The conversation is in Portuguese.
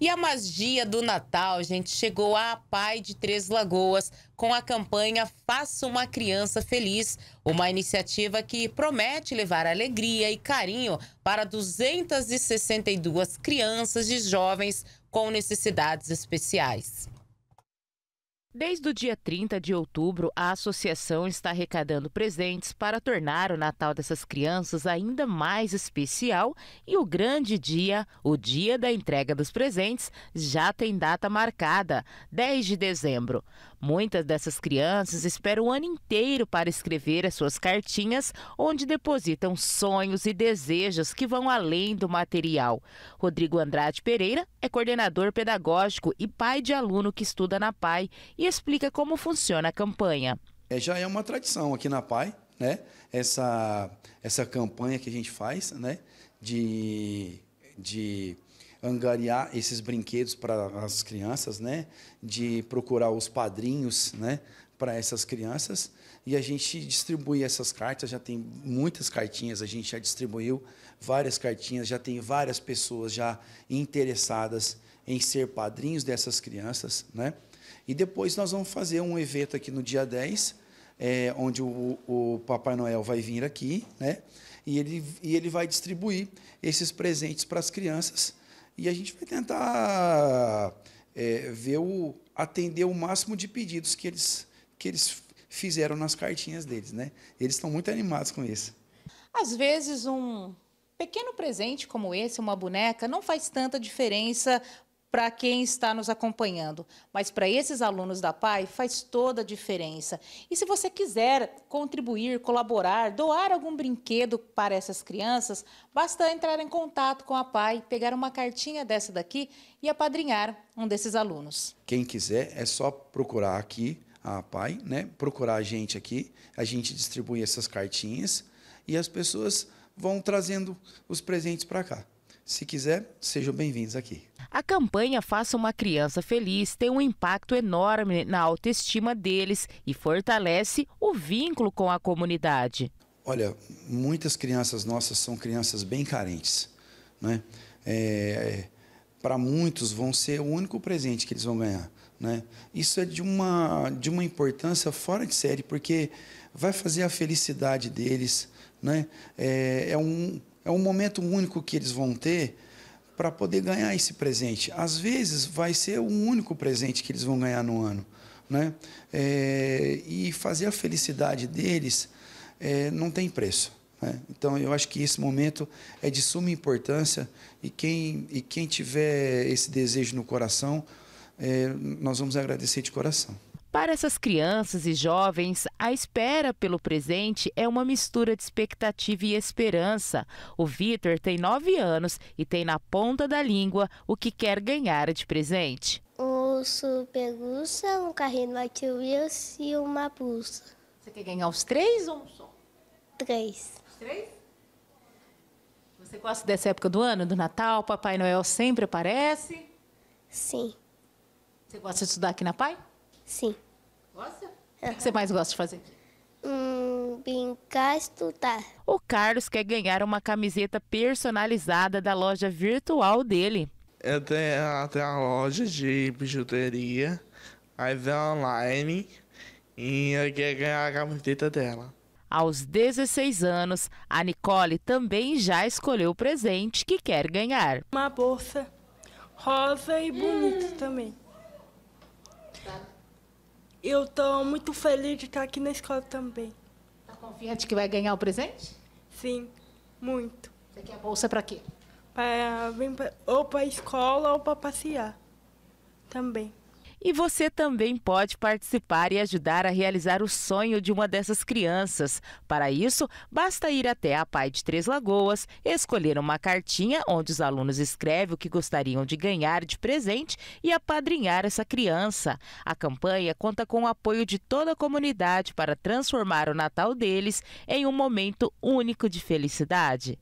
E a magia do Natal, gente, chegou à Pai de Três Lagoas com a campanha Faça uma Criança Feliz, uma iniciativa que promete levar alegria e carinho para 262 crianças e jovens com necessidades especiais. Desde o dia 30 de outubro, a associação está arrecadando presentes para tornar o Natal dessas crianças ainda mais especial e o grande dia, o dia da entrega dos presentes, já tem data marcada, 10 de dezembro. Muitas dessas crianças esperam o ano inteiro para escrever as suas cartinhas, onde depositam sonhos e desejos que vão além do material. Rodrigo Andrade Pereira é coordenador pedagógico e pai de aluno que estuda na PAI e explica como funciona a campanha. É, já é uma tradição aqui na PAI, né? Essa, essa campanha que a gente faz, né? De, de angariar esses brinquedos para as crianças, né? De procurar os padrinhos, né? Para essas crianças. E a gente distribui essas cartas, já tem muitas cartinhas, a gente já distribuiu várias cartinhas, já tem várias pessoas já interessadas em ser padrinhos dessas crianças, né? E depois nós vamos fazer um evento aqui no dia 10, é, onde o, o, Papai Noel vai vir aqui, né? E ele, e ele vai distribuir esses presentes para as crianças. E a gente vai tentar é, ver o, atender o máximo de pedidos que eles, que eles fizeram nas cartinhas deles. Né? Eles estão muito animados com isso. Às vezes, um pequeno presente como esse, uma boneca, não faz tanta diferença para quem está nos acompanhando, mas para esses alunos da PAI faz toda a diferença. E se você quiser contribuir, colaborar, doar algum brinquedo para essas crianças, basta entrar em contato com a PAI, pegar uma cartinha dessa daqui e apadrinhar um desses alunos. Quem quiser é só procurar aqui a PAI, né? procurar a gente aqui, a gente distribui essas cartinhas e as pessoas vão trazendo os presentes para cá. Se quiser, sejam bem-vindos aqui campanha Faça uma Criança Feliz tem um impacto enorme na autoestima deles e fortalece o vínculo com a comunidade. Olha, muitas crianças nossas são crianças bem carentes. Né? É, Para muitos vão ser o único presente que eles vão ganhar. Né? Isso é de uma, de uma importância fora de série, porque vai fazer a felicidade deles. Né? É, é, um, é um momento único que eles vão ter para poder ganhar esse presente. Às vezes vai ser o único presente que eles vão ganhar no ano. Né? É, e fazer a felicidade deles é, não tem preço. Né? Então eu acho que esse momento é de suma importância e quem, e quem tiver esse desejo no coração, é, nós vamos agradecer de coração. Para essas crianças e jovens, a espera pelo presente é uma mistura de expectativa e esperança. O Vitor tem nove anos e tem na ponta da língua o que quer ganhar de presente. Um urso um carrinho Hot Wheels e uma pulsa. Você quer ganhar os três ou um só? Três. Os três? Você gosta dessa época do ano, do Natal? Papai Noel sempre aparece? Sim. Você gosta de estudar aqui na PAI? Sim. Gosta? É. O que você mais gosta de fazer? Hum, brincar, estudar. O Carlos quer ganhar uma camiseta personalizada da loja virtual dele. Eu tenho até a loja de bijuteria, aí vem online e eu quero ganhar a camiseta dela. Aos 16 anos, a Nicole também já escolheu o presente que quer ganhar. Uma bolsa rosa e bonita hum. também. Eu estou muito feliz de estar aqui na escola também. Está confiante que vai ganhar o presente? Sim, muito. Você quer a bolsa para quê? Para vir pra, ou para a escola ou para passear também. E você também pode participar e ajudar a realizar o sonho de uma dessas crianças. Para isso, basta ir até a Pai de Três Lagoas, escolher uma cartinha onde os alunos escrevem o que gostariam de ganhar de presente e apadrinhar essa criança. A campanha conta com o apoio de toda a comunidade para transformar o Natal deles em um momento único de felicidade.